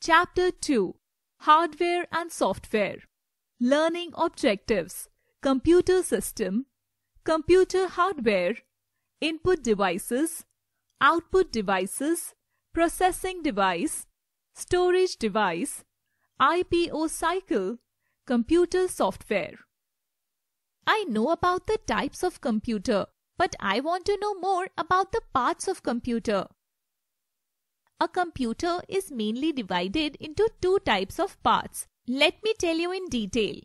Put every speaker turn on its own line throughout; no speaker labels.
Chapter 2 Hardware and Software Learning Objectives Computer System Computer Hardware Input Devices Output Devices Processing Device Storage Device IPO Cycle Computer Software I know about the types of computer, but I want to know more about the parts of computer. A computer is mainly divided into two types of parts. Let me tell you in detail.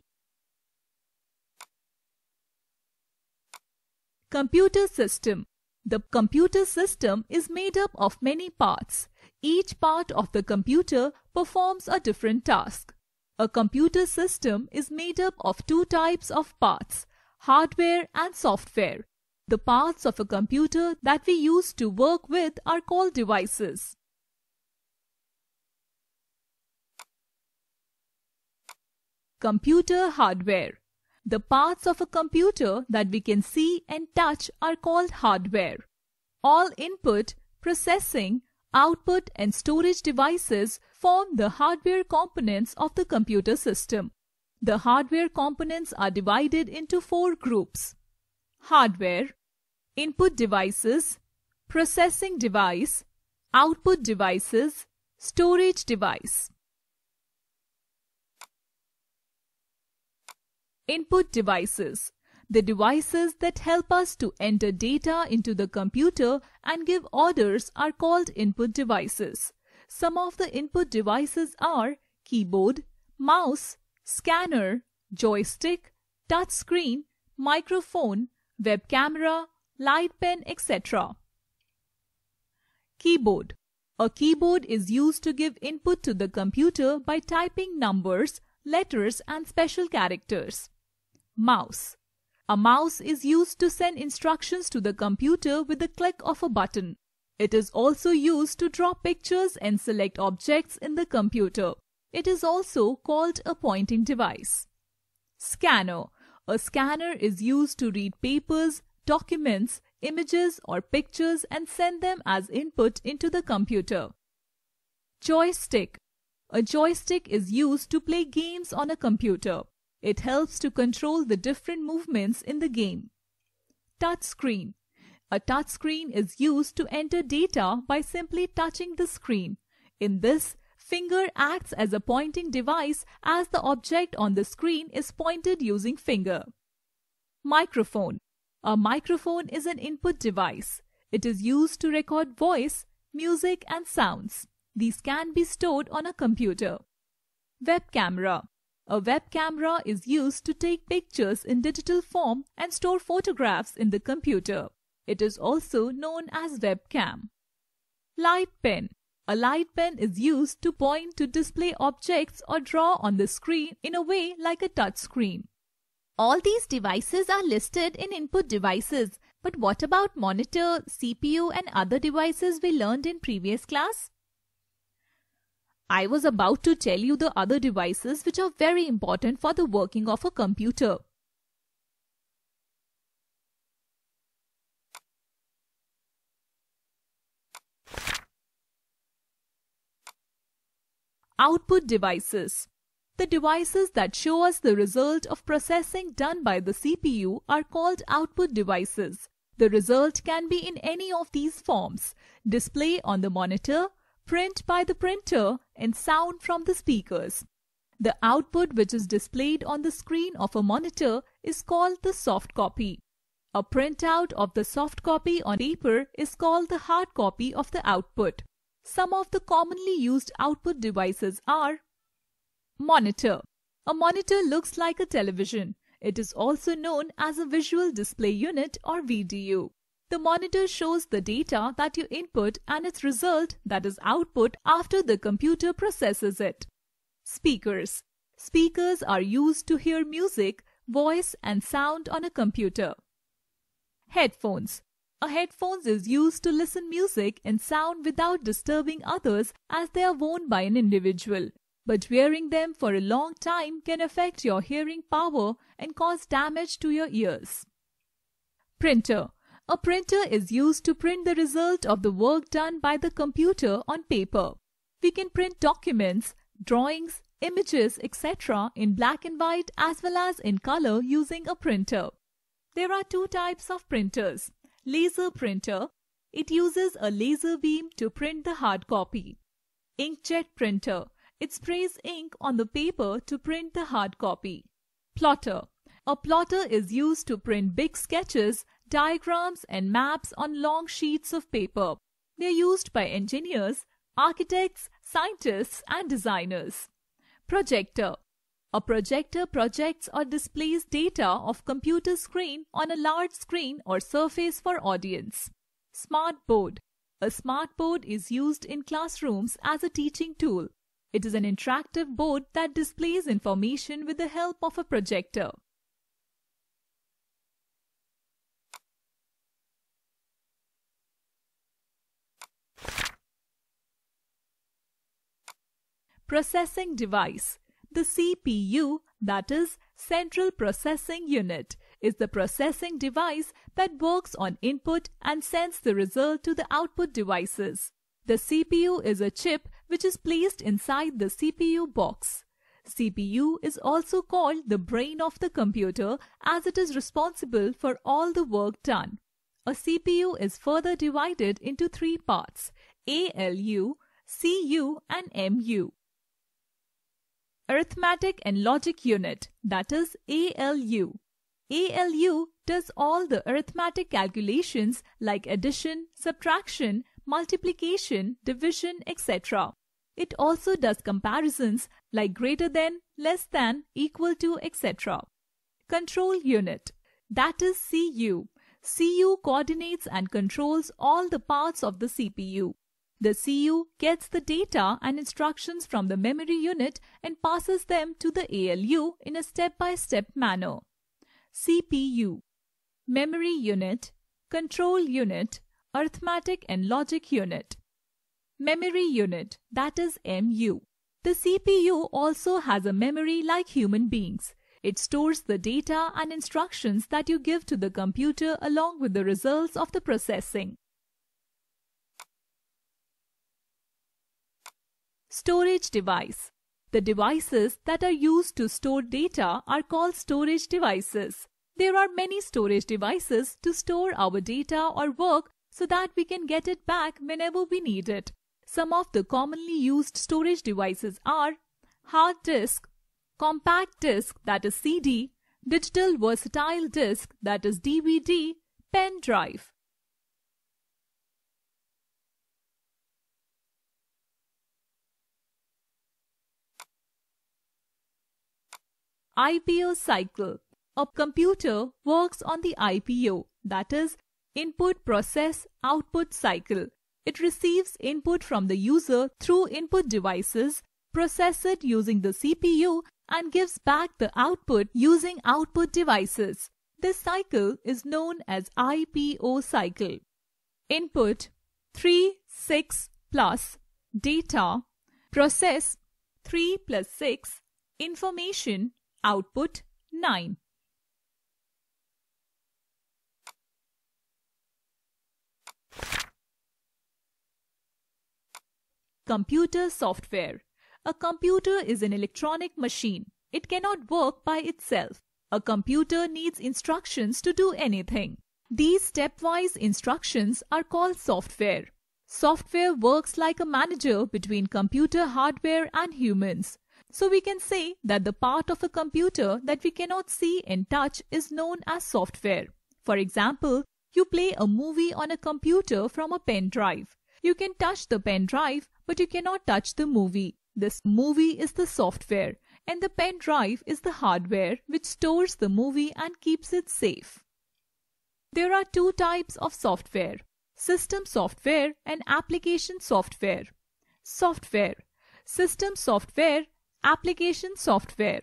Computer system. The computer system is made up of many parts. Each part of the computer performs a different task. A computer system is made up of two types of parts, hardware and software. The parts of a computer that we use to work with are called devices. Computer hardware. The parts of a computer that we can see and touch are called hardware. All input, processing, output and storage devices form the hardware components of the computer system. The hardware components are divided into four groups. Hardware, input devices, processing device, output devices, storage device. Input devices. The devices that help us to enter data into the computer and give orders are called input devices. Some of the input devices are keyboard, mouse, scanner, joystick, touchscreen, microphone, web camera, light pen, etc. Keyboard. A keyboard is used to give input to the computer by typing numbers letters, and special characters. Mouse A mouse is used to send instructions to the computer with the click of a button. It is also used to draw pictures and select objects in the computer. It is also called a pointing device. Scanner A scanner is used to read papers, documents, images or pictures and send them as input into the computer. Joystick a joystick is used to play games on a computer. It helps to control the different movements in the game. Touchscreen. A touchscreen is used to enter data by simply touching the screen. In this, finger acts as a pointing device as the object on the screen is pointed using finger. Microphone. A microphone is an input device. It is used to record voice, music and sounds. These can be stored on a computer. Web camera. A web camera is used to take pictures in digital form and store photographs in the computer. It is also known as webcam. Light pen. A light pen is used to point to display objects or draw on the screen in a way like a touch screen. All these devices are listed in input devices, but what about monitor, CPU and other devices we learned in previous class? I was about to tell you the other devices which are very important for the working of a computer. Output devices the devices that show us the result of processing done by the CPU are called output devices. The result can be in any of these forms display on the monitor, print by the printer, and sound from the speakers. The output which is displayed on the screen of a monitor is called the soft copy. A printout of the soft copy on paper is called the hard copy of the output. Some of the commonly used output devices are Monitor. A monitor looks like a television. It is also known as a visual display unit or VDU. The monitor shows the data that you input and its result that is output after the computer processes it. Speakers. Speakers are used to hear music, voice and sound on a computer. Headphones. A headphones is used to listen music and sound without disturbing others as they are worn by an individual. But wearing them for a long time can affect your hearing power and cause damage to your ears. Printer. A printer is used to print the result of the work done by the computer on paper. We can print documents, drawings, images, etc. in black and white as well as in color using a printer. There are two types of printers. Laser printer. It uses a laser beam to print the hard copy. Inkjet printer. It sprays ink on the paper to print the hard copy. Plotter. A plotter is used to print big sketches diagrams and maps on long sheets of paper. They are used by engineers, architects, scientists and designers. Projector A projector projects or displays data of computer screen on a large screen or surface for audience. Smartboard A smartboard is used in classrooms as a teaching tool. It is an interactive board that displays information with the help of a projector. processing device. The CPU, that is Central Processing Unit, is the processing device that works on input and sends the result to the output devices. The CPU is a chip which is placed inside the CPU box. CPU is also called the brain of the computer as it is responsible for all the work done. A CPU is further divided into three parts ALU, CU and MU arithmetic and logic unit that is ALU. ALU does all the arithmetic calculations like addition, subtraction, multiplication, division, etc. It also does comparisons like greater than, less than, equal to, etc. Control unit that is CU. CU coordinates and controls all the parts of the CPU. The CU gets the data and instructions from the memory unit and passes them to the ALU in a step-by-step -step manner. CPU Memory Unit Control Unit Arithmetic and Logic Unit Memory Unit that is MU The CPU also has a memory like human beings. It stores the data and instructions that you give to the computer along with the results of the processing. Storage device. The devices that are used to store data are called storage devices. There are many storage devices to store our data or work so that we can get it back whenever we need it. Some of the commonly used storage devices are hard disk, compact disc that is CD, digital versatile disc that is DVD, pen drive. IPO cycle. A computer works on the IPO, that is, input process output cycle. It receives input from the user through input devices, processes it using the CPU and gives back the output using output devices. This cycle is known as IPO cycle. Input 3, 6 plus data, process 3 plus 6, information Output 9. Computer software. A computer is an electronic machine. It cannot work by itself. A computer needs instructions to do anything. These stepwise instructions are called software. Software works like a manager between computer hardware and humans. So we can say that the part of a computer that we cannot see and touch is known as software. For example, you play a movie on a computer from a pen drive. You can touch the pen drive, but you cannot touch the movie. This movie is the software and the pen drive is the hardware which stores the movie and keeps it safe. There are two types of software, system software and application software. Software System software Application software.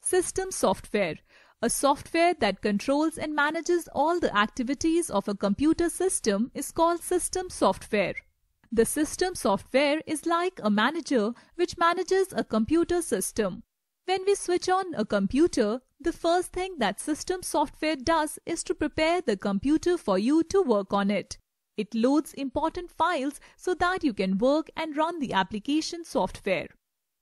System software. A software that controls and manages all the activities of a computer system is called system software. The system software is like a manager which manages a computer system. When we switch on a computer, the first thing that system software does is to prepare the computer for you to work on it. It loads important files so that you can work and run the application software.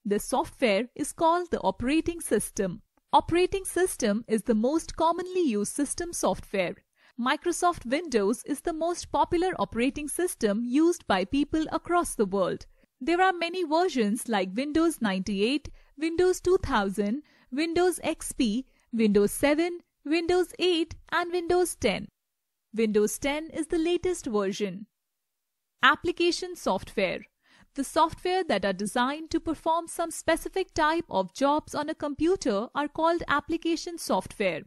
The software is called the operating system. Operating system is the most commonly used system software. Microsoft Windows is the most popular operating system used by people across the world. There are many versions like Windows 98, Windows 2000, Windows XP, Windows 7, Windows 8 and Windows 10. Windows 10 is the latest version. Application software the software that are designed to perform some specific type of jobs on a computer are called application software.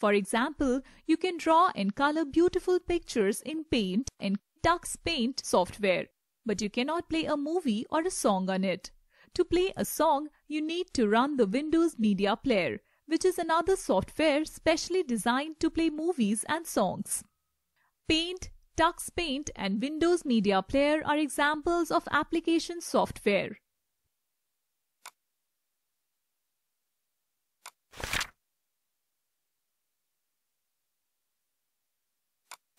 For example, you can draw and color beautiful pictures in Paint and Tux Paint software, but you cannot play a movie or a song on it. To play a song, you need to run the Windows Media Player, which is another software specially designed to play movies and songs. Paint, Tux Paint and Windows Media Player are examples of application software.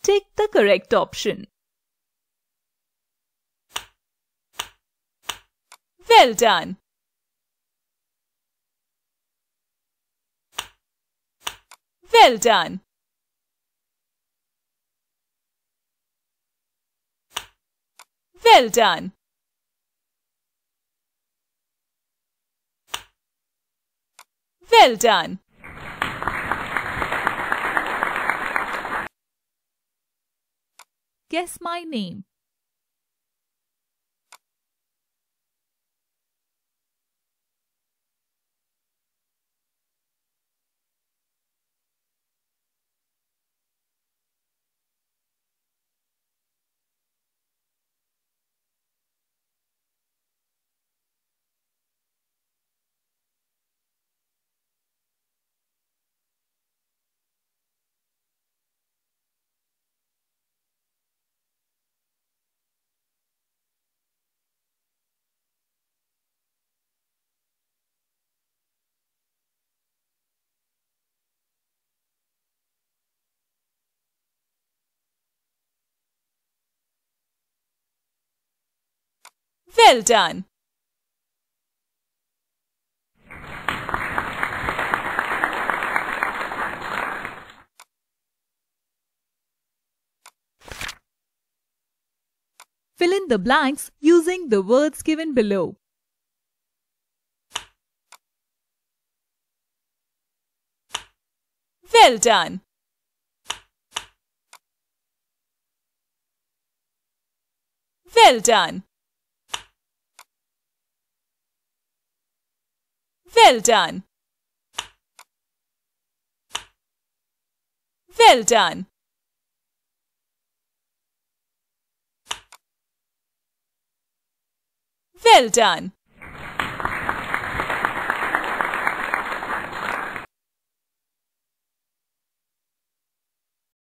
Take the correct
option. Well done! Well done! Well done! Well done!
Guess my name.
Well done!
Fill in the blanks using the words given below.
Well done! Well done! Well done. Well done. Well done.